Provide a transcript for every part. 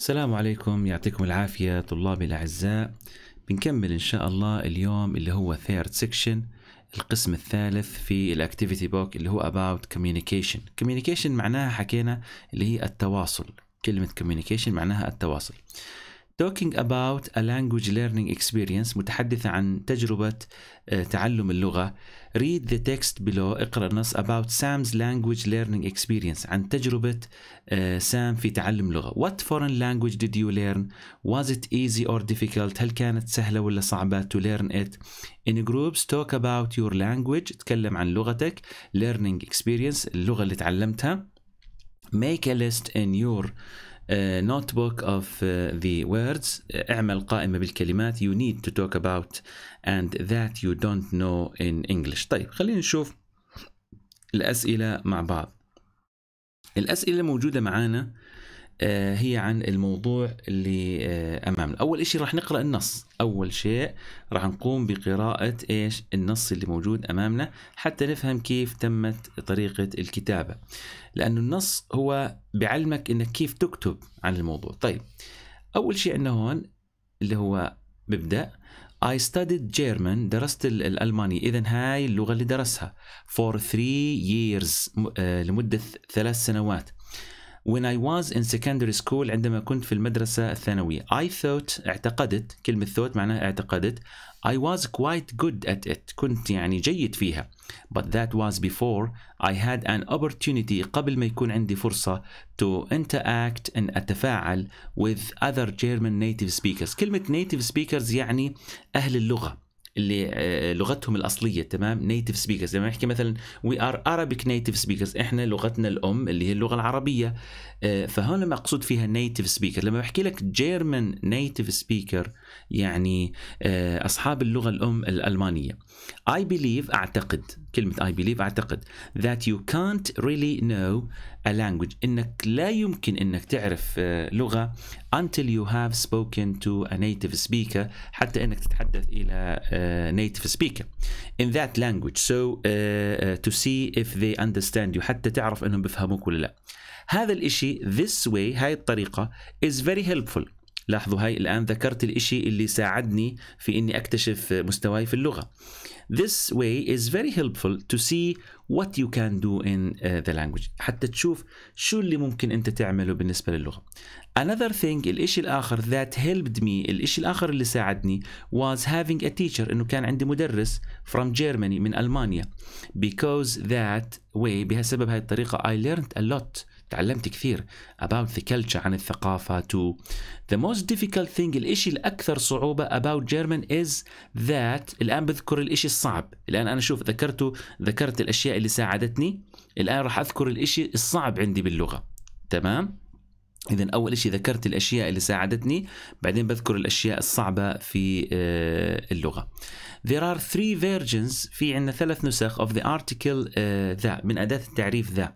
السلام عليكم يعطيكم العافية طلابي الأعزاء بنكمل إن شاء الله اليوم اللي هو third section القسم الثالث في الاكتيفيتي بوك اللي هو about communication communication معناها حكينا اللي هي التواصل كلمة communication معناها التواصل talking about a language learning experience متحدثة عن تجربة تعلم اللغة read the text below اقرأ النص about Sam's language learning experience عن تجربة سام في تعلم لغة what foreign language did you learn was it easy or difficult هل كانت سهلة ولا صعبة to learn it in groups talk about your language تكلم عن لغتك learning experience اللغة اللي تعلمتها make a list in your نوت بوك اوف ذا ووردز اعمل قائمه بالكلمات يو نيد تو توك اباوت اند ذات يو دونت نو ان انجلش طيب خلينا نشوف الاسئله مع بعض الاسئله الموجوده معانا آه، هي عن الموضوع اللي آه، امامنا اول شيء راح نقرا النص اول شيء راح نقوم بقراءه ايش النص اللي موجود امامنا حتى نفهم كيف تمت طريقه الكتابه لانه النص هو بعلمك انك كيف تكتب عن الموضوع طيب اول شيء انه هون اللي هو ببدا I studied German درست الألماني إذا هاي اللغة اللي درسها for three years آه، لمدة ثلاث سنوات when I was in secondary school عندما كنت في المدرسة الثانوية I thought اعتقدت كلمة thought معناها اعتقدت I was quite good at it كنت يعني جيد فيها but that was before I had an opportunity قبل ما يكون عندي فرصة to interact and أتفاعل with other German native speakers كلمة native speakers يعني أهل اللغة اللي آه، لغتهم الاصليه تمام نيتيف سبيكرز لما نحكي مثلا وي ار ارابيك نيتيف سبيكرز احنا لغتنا الام اللي هي اللغه العربيه آه، فهون المقصود فيها نيتيف سبيكر لما بحكي لك جيرمن نيتيف سبيكر يعني آه، اصحاب اللغه الام الالمانيه اي بليف اعتقد كلمة I believe أعتقد that you can't really know a language إنك لا يمكن إنك تعرف لغة until you have spoken to a native speaker حتى إنك تتحدث إلى native speaker in that language so uh, to see if they understand you حتى تعرف إنهم بيفهموك ولا لا هذا الإشي this way هاي الطريقة is very helpful لاحظوا هاي الآن ذكرت الإشي اللي ساعدني في إني أكتشف مستواي في اللغة This way is very helpful to see what you can do in uh, the language حتى تشوف شو اللي ممكن أنت تعمله بالنسبة للغة Another thing الإشي الآخر that helped me الإشي الآخر اللي ساعدني was having a teacher إنه كان عندي مدرس from Germany من ألمانيا because that way بهالسبب هاي الطريقة I learned a lot تعلمت كثير about the culture عن الثقافة to the most difficult thing الإشي الأكثر صعوبة about German is that الآن بذكر الإشي الصعب الآن أنا شوف ذكرته ذكرت الأشياء اللي ساعدتني الآن راح أذكر الإشي الصعب عندي باللغة تمام إذا أول شيء ذكرت الأشياء اللي ساعدتني بعدين بذكر الأشياء الصعبة في آه، اللغة There are three versions في عندنا ثلاث نسخ of the article آه، ذا من أداة التعريف ذا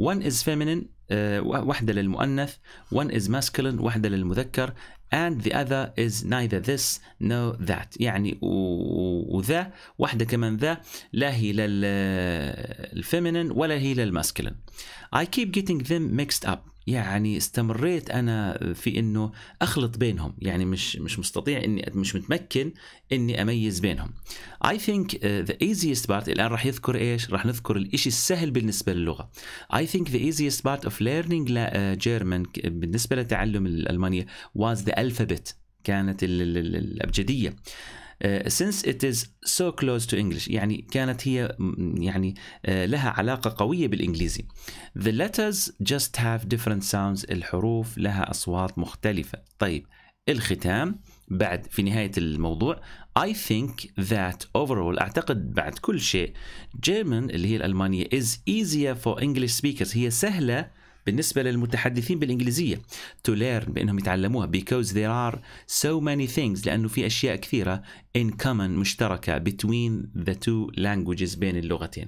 One is feminine آه، واحدة للمؤنث One is masculine واحدة للمذكر and the other is neither this nor that يعني وذا واحدة كمان ذا لا هي للفيمينين ولا هي للماسكلين I keep getting them mixed up يعني استمريت انا في انه اخلط بينهم يعني مش مش مستطيع اني مش متمكن اني اميز بينهم اي ثينك ذا ايزيست بارت الان راح يذكر ايش راح نذكر الشيء السهل بالنسبه للغه اي ثينك ذا ايزيست بارت اوف ليرنينج جيرمان بالنسبه لتعلم الالمانيه واز ذا الفابت كانت الابجديه آه، since it is so close to English يعني كانت هي يعني آه، لها علاقة قوية بالإنجليزي the letters just have different sounds الحروف لها أصوات مختلفة طيب الختام بعد في نهاية الموضوع I think that overall أعتقد بعد كل شيء German اللي هي الألمانية is easier for English speakers هي سهلة بالنسبة للمتحدثين بالإنجليزية to learn بأنهم يتعلموها because there are so many things لأنه في أشياء كثيرة in common مشتركة between the two languages بين اللغتين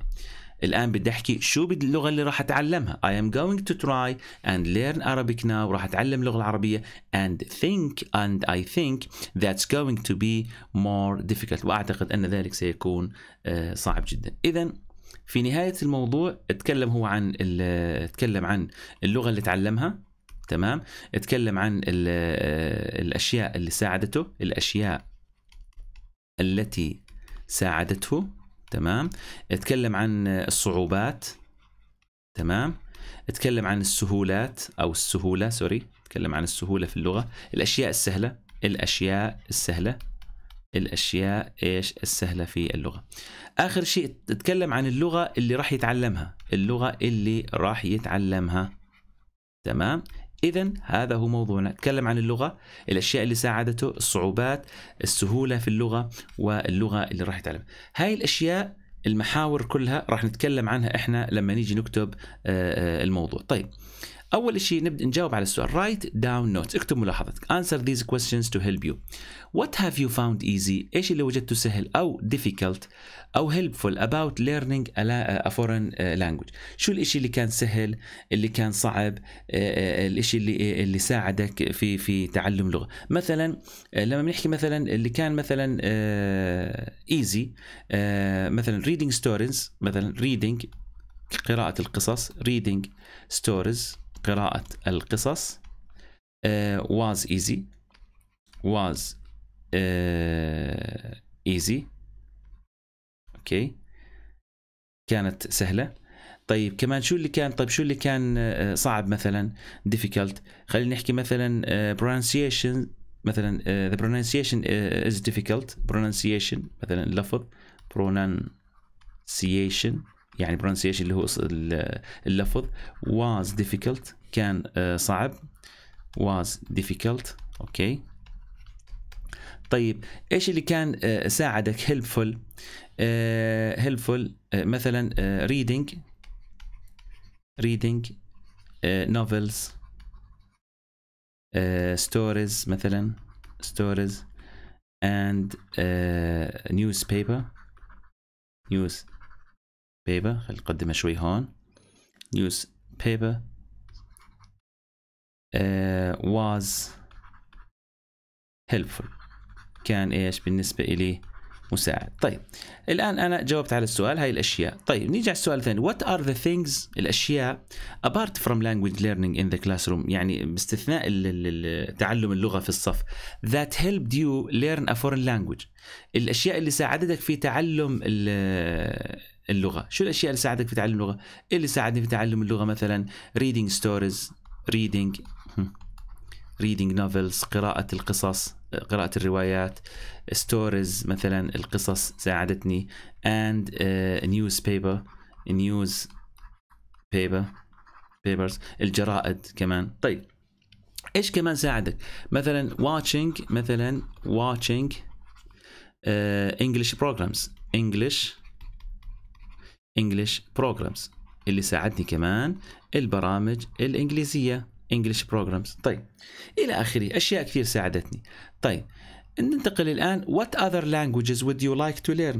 الآن بدي أحكي شو اللغة اللي راح أتعلمها I am going to try and learn Arabic now راح أتعلم اللغة العربية and think and I think that's going to be more difficult وأعتقد أن ذلك سيكون آه، صعب جدا إذا في نهايه الموضوع اتكلم هو عن اتكلم عن اللغه اللي تعلمها تمام اتكلم عن الاشياء اللي ساعدته الاشياء التي ساعدته تمام اتكلم عن الصعوبات تمام اتكلم عن السهولات او السهوله سوري اتكلم عن السهوله في اللغه الاشياء السهله الاشياء السهله الاشياء ايش السهله في اللغه اخر شيء تتكلم عن اللغه اللي راح يتعلمها اللغه اللي راح يتعلمها تمام اذا هذا هو موضوعنا تكلم عن اللغه الاشياء اللي ساعدته الصعوبات السهوله في اللغه واللغه اللي راح يتعلمها هاي الاشياء المحاور كلها راح نتكلم عنها احنا لما نيجي نكتب آه، آه، الموضوع طيب اول شيء نبدا نجاوب على السؤال write down notes اكتب ملاحظتك answer these questions to help you what have you found easy ايش اللي وجدته سهل او difficult او helpful about learning a foreign uh, language شو الاشي اللي كان سهل اللي كان صعب آه، آه، الاشي اللي اللي ساعدك في في تعلم لغه مثلا آه، لما بنحكي مثلا اللي كان مثلا easy مثلا reading stories مثلا reading قراءة القصص reading stories قراءة القصص was easy was easy اوكي كانت سهلة طيب كمان شو اللي كان طيب شو اللي كان صعب مثلا difficult خلينا نحكي مثلا pronunciation مثلا the pronunciation is difficult pronunciation مثلا اللفظ pronunciation يعني pronunciation اللي هو اللفظ was difficult كان صعب was difficult اوكي طيب ايش اللي كان ساعدك helpful helpful مثلا reading reading novels stories مثلا stories and newspaper news paper خلي نقدمها شوي هون news paper uh, was helpful كان ايش بالنسبة إلي مساعد طيب الآن أنا جاوبت على السؤال هاي الأشياء طيب نيجي على السؤال الثاني what are the things الأشياء apart from language learning in the classroom يعني باستثناء تعلم اللغة في الصف that helped you learn a foreign language الأشياء اللي ساعدتك في تعلم اللغه شو الاشياء اللي ساعدتك في تعلم اللغه إيه اللي ساعدني في تعلم اللغه مثلا reading stories reading reading novels قراءة القصص قراءة الروايات stories مثلا القصص ساعدتني and uh, newspaper news paper papers الجرائد كمان طيب ايش كمان ساعدك مثلا watching مثلا watching uh, English programs English English Programs اللي ساعدني كمان البرامج الانجليزيه English Programs طيب الى اخره اشياء كثير ساعدتني طيب ننتقل الان What other languages would you like to learn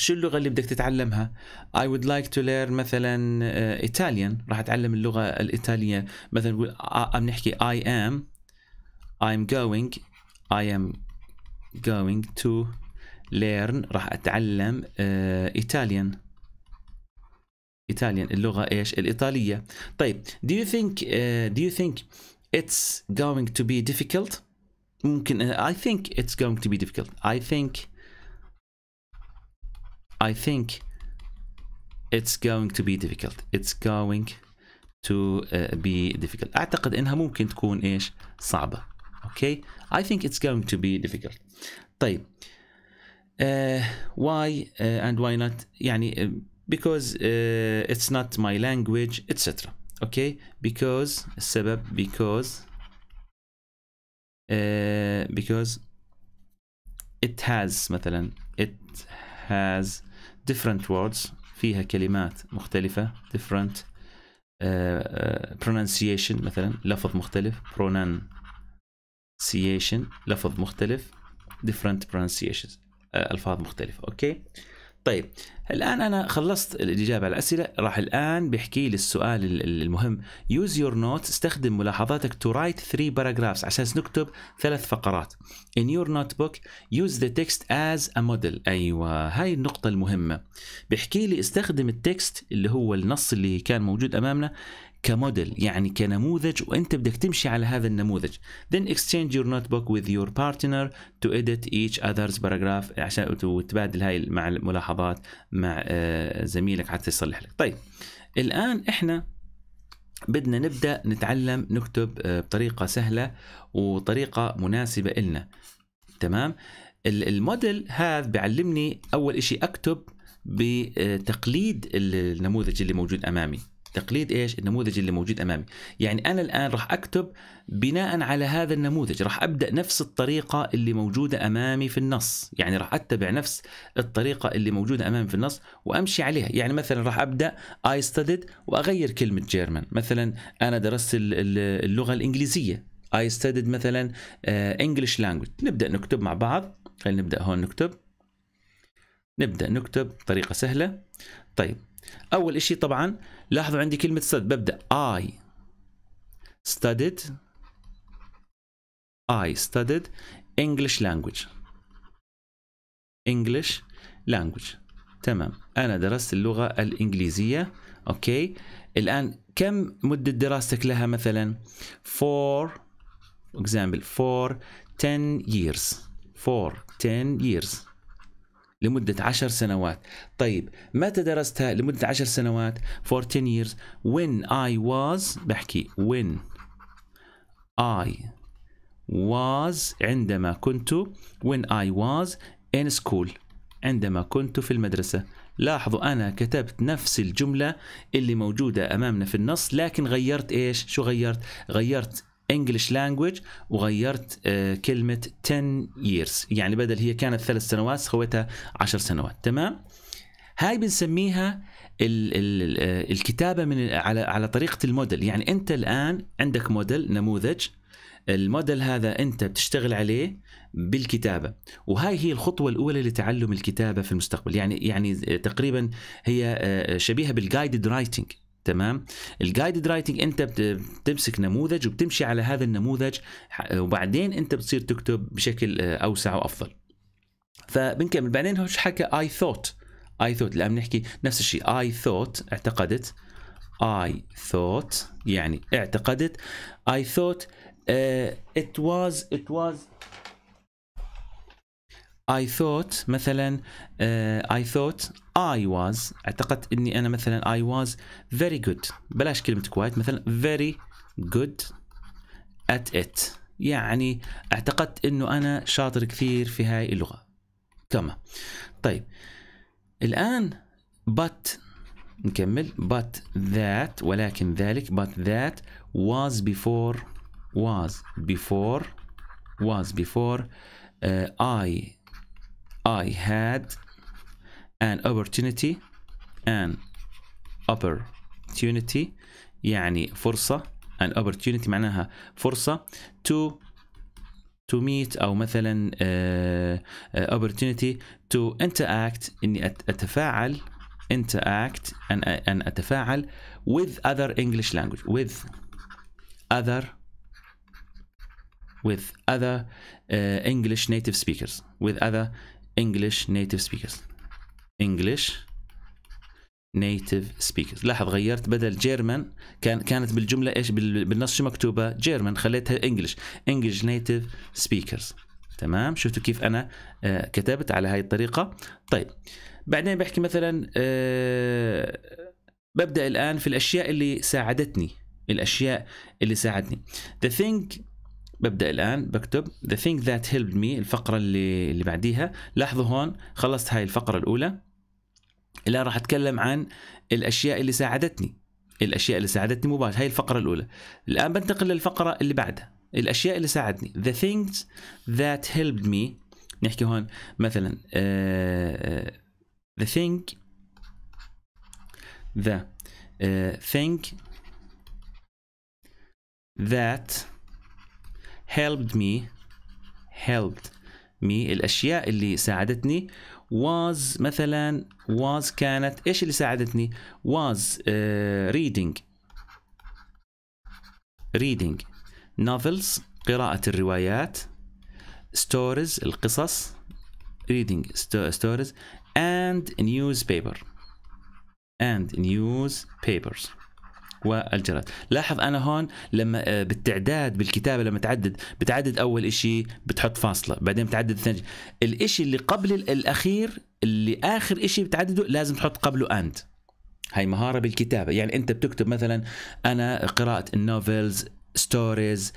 شو اللغه اللي بدك تتعلمها I would like to learn مثلا آه، Italian راح اتعلم اللغه الايطاليه مثلا نقول آه، آه، عم نحكي I am I'm going I am going to learn راح اتعلم Italian Italian اللغة ايش؟ الإيطالية. طيب do you think uh, do you think it's going to be difficult؟ ممكن uh, I think it's going to be difficult. I think I think it's going to be difficult. It's going to uh, be difficult. أعتقد إنها ممكن تكون إيش؟ صعبة. Okay? I think it's going to be difficult. طيب. Uh, why uh, and why not؟ يعني um, because uh, it's not my language etc okay because السبب because uh, because it has مثلا it has different words فيها كلمات مختلفة different uh, uh, pronunciation مثلا لفظ مختلف pronunciation لفظ مختلف different pronunciations uh, ألفاظ مختلفة okay طيب الان انا خلصت الاجابه على الاسئله راح الان بيحكي لي السؤال المهم يوز يور نوت استخدم ملاحظاتك تو رايت 3 باراجرافز عشان نكتب ثلاث فقرات ان يور نوت بوك يوز ذا تكست از ا موديل ايوه هاي النقطه المهمه بيحكي لي استخدم التكست اللي هو النص اللي كان موجود امامنا كموديل يعني كنموذج وانت بدك تمشي على هذا النموذج then exchange your notebook with your partner to edit each other's paragraph عشان تبادل هاي مع الملاحظات مع آه، زميلك حتى يصلح لك طيب الان احنا بدنا نبدا نتعلم نكتب آه، بطريقه سهله وطريقه مناسبه إلنا تمام الموديل هذا بيعلمني اول شيء اكتب بتقليد النموذج اللي موجود امامي تقليد ايش النموذج اللي موجود امامي يعني انا الان راح اكتب بناء على هذا النموذج راح ابدا نفس الطريقه اللي موجوده امامي في النص يعني راح اتبع نفس الطريقه اللي موجوده امامي في النص وامشي عليها يعني مثلا راح ابدا اي studied واغير كلمه جيرمان مثلا انا درست اللغه الانجليزيه اي studied مثلا انجلش آه، لانجوج نبدا نكتب مع بعض خلينا نبدا هون نكتب نبدا نكتب طريقه سهله طيب اول شيء طبعا لاحظوا عندي كلمة ستد ببدأ I studied I studied English language English language تمام أنا درست اللغة الإنجليزية أوكي الآن كم مدة دراستك لها مثلا for example for 10 years for 10 years لمدة عشر سنوات طيب متى درستها لمدة عشر سنوات for 10 years when I was بحكي when I was عندما كنت when I was in school عندما كنت في المدرسة لاحظوا أنا كتبت نفس الجملة اللي موجودة أمامنا في النص لكن غيرت إيش شو غيرت غيرت انجلش لانجويج وغيرت آه، كلمة 10 years يعني بدل هي كانت ثلاث سنوات سويتها 10 سنوات تمام هاي بنسميها آه، الكتابة من على على طريقة الموديل يعني أنت الآن عندك موديل نموذج الموديل هذا أنت بتشتغل عليه بالكتابة وهاي هي الخطوة الأولى لتعلم الكتابة في المستقبل يعني يعني تقريبا هي آه، شبيهة بالجايدد رايتنج تمام الجايدد رايتنج انت بتمسك نموذج وبتمشي على هذا النموذج وبعدين انت بتصير تكتب بشكل آه، اوسع وافضل فبنكمل بعدين هو حكى اي ثوت اي ثوت الان بنحكي نفس الشيء اي ثوت اعتقدت اي ثوت يعني اعتقدت اي ثوت ات واز ات واز I thought مثلا uh, I thought I was اعتقدت اني انا مثلا I was very good بلاش كلمة quite مثلا very good at it يعني اعتقدت انه انا شاطر كثير في هاي اللغة كما طيب الان but نكمل but that ولكن ذلك but that was before was before was before uh, I I had an opportunity an opportunity يعني فرصة an opportunity معناها فرصة to to meet أو مثلا uh, uh, opportunity to interact إني أتفاعل interact أن أن أتفاعل with other English language with other with other uh, English native speakers with other English native speakers English native speakers لاحظ غيرت بدل جيرمان كان كانت بالجملة ايش بالنص شو مكتوبة جيرمان خليتها انجلش انجلش نيتيف سبيكرز تمام شفتوا كيف انا آه كتبت على هاي الطريقة طيب بعدين بحكي مثلا آه ببدأ الآن في الأشياء اللي ساعدتني الأشياء اللي ساعدتني the thing ببدا الان بكتب the thing that helped me الفقره اللي اللي بعديها لاحظوا هون خلصت هاي الفقره الاولى الان راح اتكلم عن الاشياء اللي ساعدتني الاشياء اللي ساعدتني مباشره هاي الفقره الاولى الان بنتقل للفقره اللي بعدها الاشياء اللي ساعدني the things that helped me نحكي هون مثلا uh, the thing the uh, thing that helped me helped me الأشياء اللي ساعدتني was مثلا was كانت إيش اللي ساعدتني was uh, reading reading novels قراءة الروايات stories القصص reading stories and newspaper and newspapers والجرد لاحظ انا هون لما آه، بالتعداد بالكتابه لما تعدد بتعدد اول شيء بتحط فاصله بعدين بتعدد ثاني الشيء اللي قبل الاخير اللي اخر شيء بتعدده لازم تحط قبله اند هاي مهاره بالكتابه يعني انت بتكتب مثلا انا قراءه النوفلز ستوريز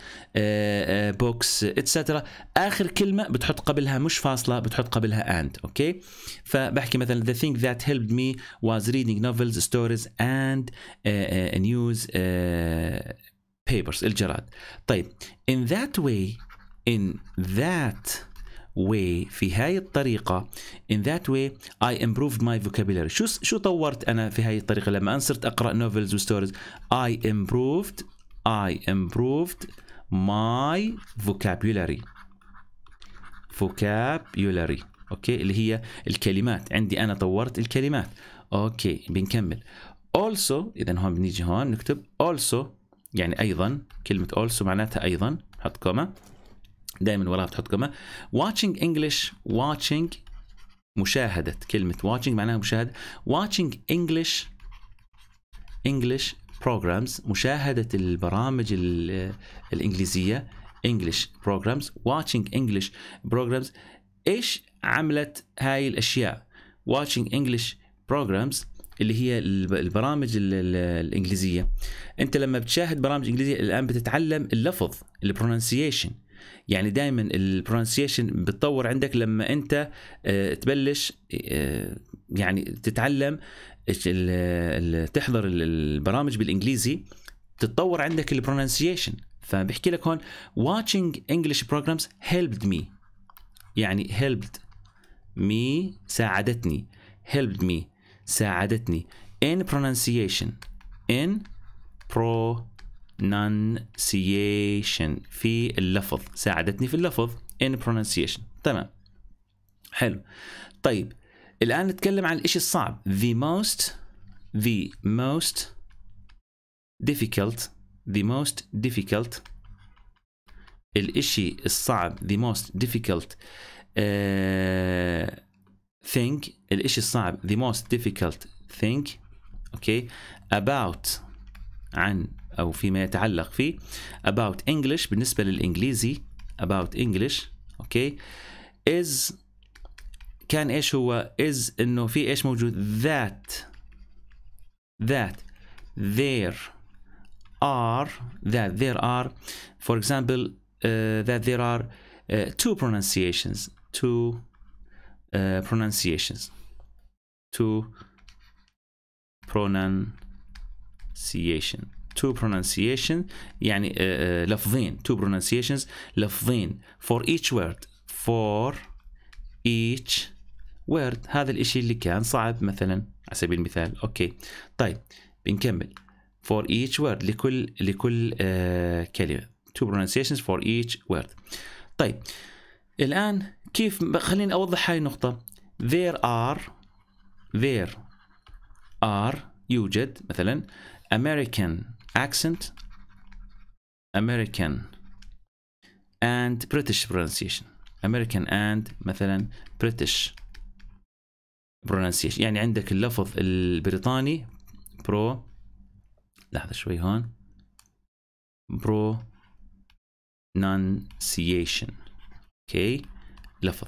بوكس اتسترا اخر كلمه بتحط قبلها مش فاصله بتحط قبلها اند اوكي فبحكي مثلا the thing that helped me was reading novels stories and uh, بيبرز uh, news uh, papers الجرائد طيب in that way in that way في هاي الطريقة in that way I improved my vocabulary شو شو طورت أنا في هاي الطريقة لما أنا صرت أقرأ novels وستوريز I improved I improved my vocabulary vocabulary اوكي اللي هي الكلمات عندي انا طورت الكلمات اوكي بنكمل also اذا هون بنيجي هون نكتب also يعني ايضا كلمه also معناتها ايضا حط كومه دائما وراها بتحط كومه watching English watching مشاهدة كلمة watching معناها مشاهدة watching English English بروجرامز مشاهدة البرامج الإنجليزية English programs watching English programs إيش عملت هاي الأشياء watching English programs اللي هي البرامج الإنجليزية أنت لما بتشاهد برامج إنجليزية الآن بتتعلم اللفظ البرونسيشن يعني دائما البرونسيشن بتطور عندك لما انت آه، تبلش آه، يعني تتعلم تحضر البرامج بالانجليزي تتطور عندك البرونسيشن فبحكي لك هون watching English programs helped me يعني helped me ساعدتني helped me ساعدتني in pronunciation in pro pronunciation في اللفظ ساعدتني في اللفظ in pronunciation تمام حلو طيب الآن نتكلم عن الإشي الصعب the most the most difficult the most difficult الإشي الصعب the most difficult uh, thing الإشي الصعب the most difficult thing okay about عن أو فيما يتعلق فيه about English بالنسبة للإنجليزي about English okay. is كان إيش هو is إنه في إيش موجود that that there are that there are for example uh, that there are uh, two pronunciations two uh, pronunciations two pronunciations تو pronunciation يعني لفظين تو pronunciations لفظين for each word for each word هذا الاشي اللي كان صعب مثلا على سبيل المثال اوكي طيب بنكمل for each word لكل لكل uh, كلمه two pronunciations for each word طيب الان كيف خليني اوضح هاي النقطه there are there are يوجد مثلا American accent, American and British pronunciation American and مثلا British pronunciation يعني عندك اللفظ البريطاني برو لحظة شوي هون pronunciation okay لفظ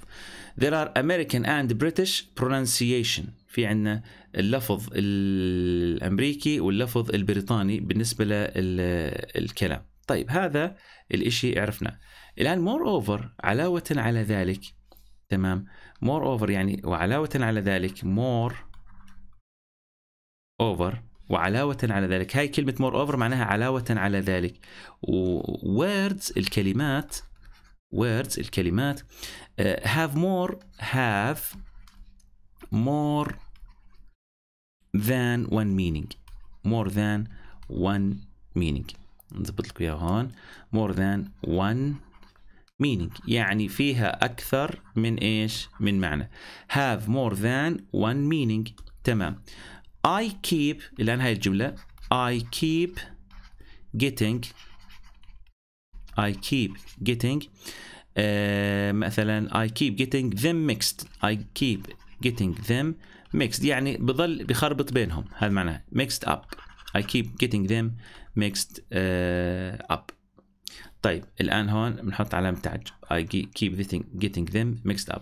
there are American and British pronunciation في عندنا اللفظ الامريكي واللفظ البريطاني بالنسبه للكلام طيب هذا الإشي عرفناه الآن مور أوفر علاوة على ذلك تمام مور أوفر يعني وعلاوة على ذلك مور أوفر وعلاوة على ذلك هاي كلمة مور أوفر معناها علاوة على ذلك ووردز الكلمات words الكلمات هاف آه، have more have more than one meaning more than one meaning نظبط لكم اياها هون more than one meaning يعني فيها اكثر من ايش من معنى have more than one meaning تمام I keep الان هاي الجمله I keep getting I keep getting uh, مثلا I keep getting them mixed I keep getting them mixed يعني بضل بخربط بينهم هذا معناه mixed up I keep getting them mixed uh, up طيب الآن هون بنحط علامة تعجب I keep getting them mixed up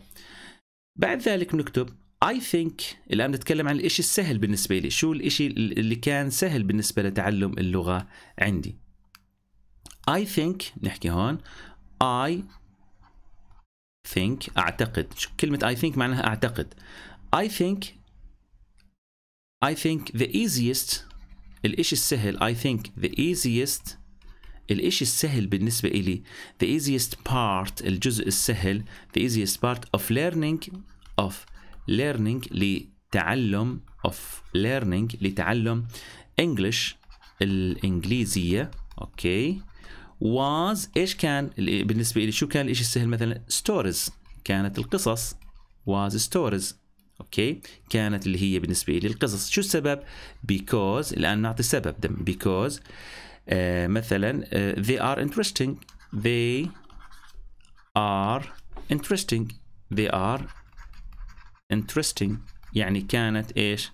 بعد ذلك بنكتب I think الآن نتكلم عن الإشي السهل بالنسبة لي شو الإشي اللي كان سهل بالنسبة لتعلم اللغة عندي I think نحكي هون I think اعتقد كلمه I think معناها اعتقد I think I think the easiest الإشي السهل I think the easiest الإشي السهل بالنسبة إلي the easiest part الجزء السهل the easiest part of learning of learning لتعلم of learning لتعلم English الإنجليزية أوكي was ايش كان بالنسبه لي شو كان الشيء السهل مثلا stories كانت القصص was stories اوكي كانت اللي هي بالنسبه لي القصص شو السبب because الان نعطي سبب بيكوز because آه، مثلا uh, they are interesting they are interesting they are interesting يعني كانت ايش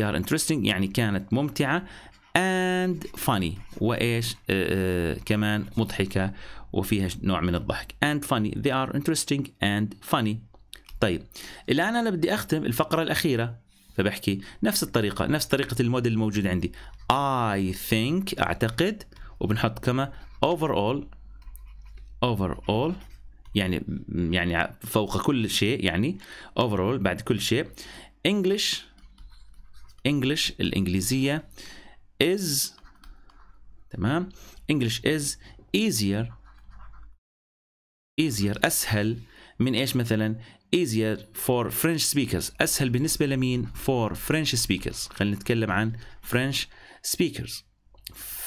they are interesting يعني كانت ممتعة and funny وايش uh, كمان مضحكه وفيها نوع من الضحك and funny they are interesting and funny طيب الان انا بدي اختم الفقره الاخيره فبحكي نفس الطريقه نفس طريقه الموديل الموجود عندي I think اعتقد وبنحط كما overall overall يعني يعني فوق كل شيء يعني overall بعد كل شيء English English الانجليزيه is تمام English is easier easier أسهل من إيش مثلا easier for French speakers أسهل بالنسبة لمين for French speakers خلينا نتكلم عن French speakers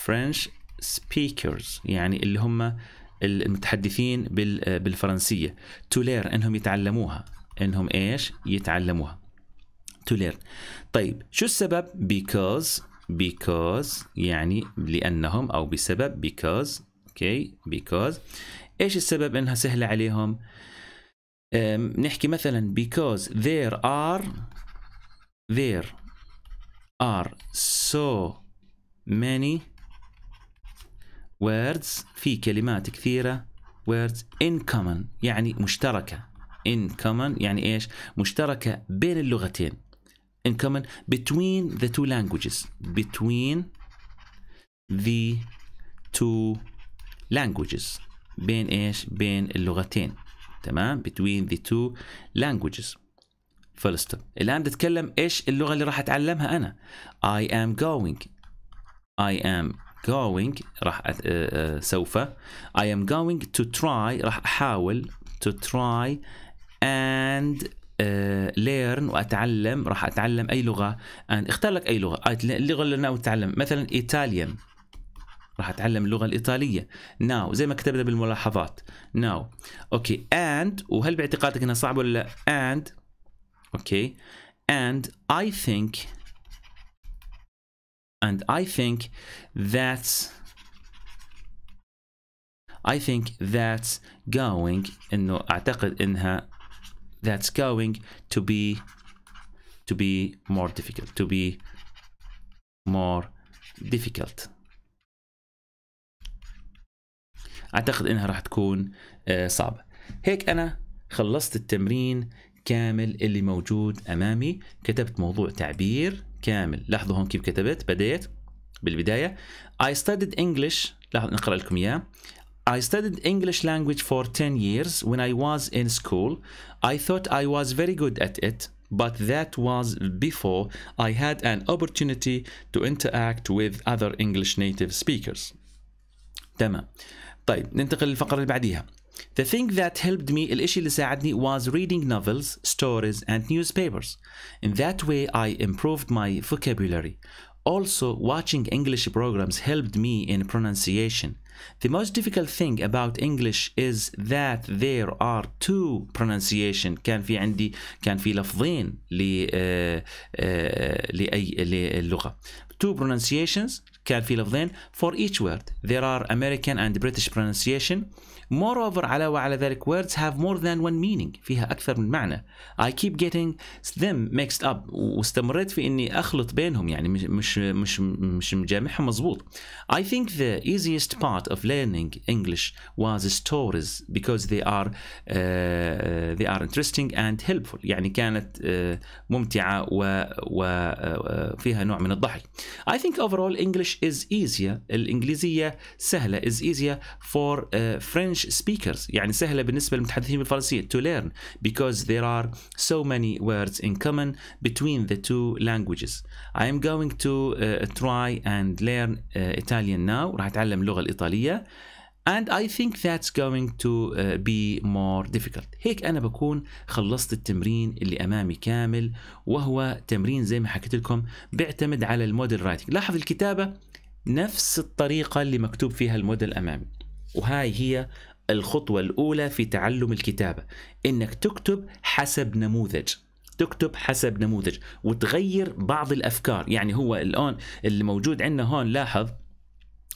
French speakers يعني اللي هم المتحدثين بالفرنسية to learn إنهم يتعلموها إنهم إيش يتعلموها to learn طيب شو السبب because because يعني لأنهم أو بسبب because okay because إيش السبب إنها سهلة عليهم؟ نحكي مثلا because there are there are so many words في كلمات كثيرة words in common يعني مشتركة in common يعني ايش؟ مشتركة بين اللغتين in common between the two languages between the two languages بين ايش بين اللغتين تمام between the two languages full الان بتتكلم ايش اللغه اللي راح اتعلمها انا I am going I am going راح أ... سوف I am going to try راح احاول to try and ليرن آه، واتعلم راح اتعلم اي لغه اختار لك اي لغه آه، اللغه اللي ناوي تتعلم مثلا ايطاليان راح اتعلم اللغه الايطاليه ناو زي ما كتبنا بالملاحظات ناو اوكي اند وهل باعتقادك انها صعبه ولا لا اند اوكي اند اي ثينك اند اي ثينك ذاتس I think that's going انه اعتقد انها that's going to be to be more difficult to be more difficult اعتقد انها راح تكون آه، صعبه هيك انا خلصت التمرين كامل اللي موجود امامي كتبت موضوع تعبير كامل لاحظوا هون كيف كتبت بديت بالبدايه I studied English لاحظوا نقرا لكم اياه I studied English language for 10 years when I was in school. I thought I was very good at it, but that was before I had an opportunity to interact with other English native speakers. طيب ننتقل The thing that helped me الإشي اللي was reading novels, stories and newspapers. In that way I improved my vocabulary. Also watching English programs helped me in pronunciation. The most difficult thing about English is that there are two pronunciation كان في عندي كان في لفظين ل لأي للغة two pronunciations كان في لفظين for each word there are American and British pronunciation Moreover على وعلى ذلك words have more than one meaning فيها أكثر من معنى I keep getting them mixed up واستمريت في إني أخلط بينهم يعني مش مش مش مجامعهم مزبوط. I think the easiest part of learning English was stories because they are uh, they are interesting and helpful يعني كانت uh, ممتعة وفيها uh, نوع من الضحك I think overall English is easier الإنجليزية سهلة is easier for uh, French French speakers يعني سهلة بالنسبة للمتحدثين بالفرنسية to learn because there are so many words in common between the two languages I am going to uh, try and learn uh, Italian now راح أتعلم اللغة الإيطالية and I think that's going to uh, be more difficult هيك أنا بكون خلصت التمرين اللي أمامي كامل وهو تمرين زي ما حكيت لكم بيعتمد على الموديل رايتنج لاحظ الكتابة نفس الطريقة اللي مكتوب فيها الموديل أمامي وهاي هي الخطوة الأولى في تعلم الكتابة إنك تكتب حسب نموذج تكتب حسب نموذج وتغير بعض الأفكار يعني هو الآن اللي موجود عندنا هون لاحظ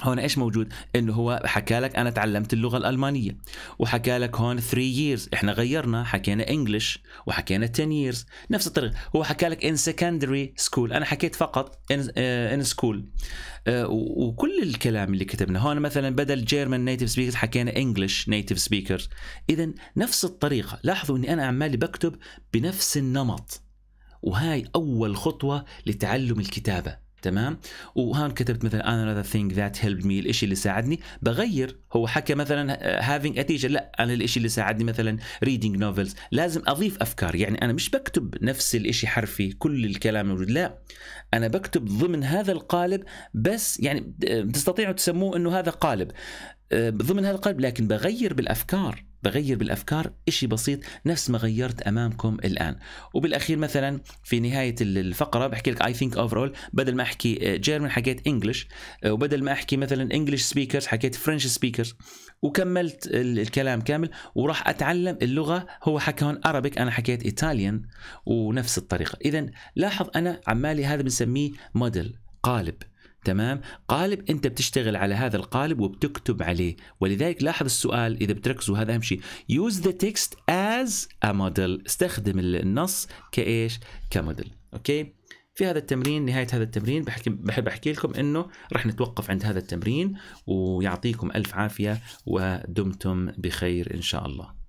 هون ايش موجود؟ انه هو حكى لك انا تعلمت اللغه الالمانيه وحكى لك هون 3 years احنا غيرنا حكينا انجلش وحكينا 10 years نفس الطريقه هو حكى لك ان سكندري سكول انا حكيت فقط ان ان سكول وكل الكلام اللي كتبنا هون مثلا بدل جيرمان نيتيف سبيكرز حكينا انجلش نيتيف سبيكرز اذا نفس الطريقه لاحظوا اني انا عمالي بكتب بنفس النمط وهاي اول خطوه لتعلم الكتابه تمام وهون كتبت مثلا another thing that helped me الشيء اللي ساعدني بغير هو حكى مثلا having a teacher لا انا الشيء اللي ساعدني مثلا reading novels لازم اضيف افكار يعني انا مش بكتب نفس الشيء حرفي كل الكلام موجود لا انا بكتب ضمن هذا القالب بس يعني تستطيعوا تسموه انه هذا قالب أه، ضمن هذا القالب لكن بغير بالافكار بغير بالافكار شيء بسيط نفس ما غيرت امامكم الان وبالاخير مثلا في نهايه الفقره بحكي لك اي ثينك اوفرول بدل ما احكي جيرمن آه، حكيت انجلش آه، وبدل ما احكي مثلا انجلش سبيكرز حكيت فرنش سبيكرز وكملت الكلام كامل وراح اتعلم اللغه هو حكى هون عربيك انا حكيت ايطاليان ونفس الطريقه اذا لاحظ انا عمالي هذا بنسميه موديل قالب تمام قالب انت بتشتغل على هذا القالب وبتكتب عليه ولذلك لاحظ السؤال اذا بتركزوا هذا اهم شيء يوز ذا تكست از ا موديل استخدم النص كايش كموديل اوكي في هذا التمرين نهاية هذا التمرين بحب أحكي لكم أنه رح نتوقف عند هذا التمرين ويعطيكم ألف عافية ودمتم بخير إن شاء الله